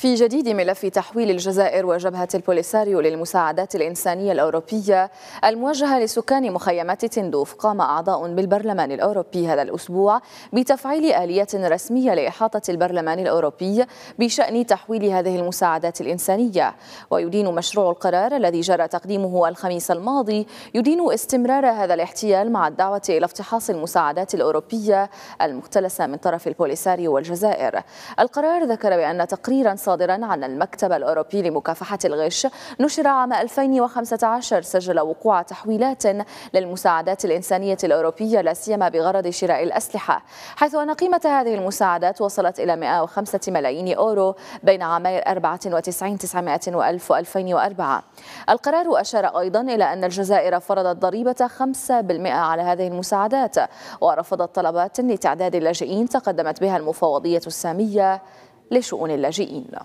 في جديد ملف تحويل الجزائر وجبهة البوليساريو للمساعدات الإنسانية الأوروبية الموجهة لسكان مخيمات تندوف قام أعضاء بالبرلمان الأوروبي هذا الأسبوع بتفعيل آلية رسمية لإحاطة البرلمان الأوروبي بشأن تحويل هذه المساعدات الإنسانية ويدين مشروع القرار الذي جرى تقديمه الخميس الماضي يدين استمرار هذا الاحتيال مع الدعوة إلى افتحاص المساعدات الأوروبية المختلسة من طرف البوليساريو والجزائر القرار ذكر بأن تقريرا صادرا عن المكتب الأوروبي لمكافحة الغش نشر عام 2015 سجل وقوع تحويلات للمساعدات الإنسانية الأوروبية لا سيما بغرض شراء الأسلحة حيث أن قيمة هذه المساعدات وصلت إلى 105 ملايين أورو بين عامي 94 900 و 2004 القرار أشار أيضا إلى أن الجزائر فرضت ضريبة 5% على هذه المساعدات ورفضت طلبات لتعداد اللاجئين تقدمت بها المفوضية السامية لشؤون اللاجئين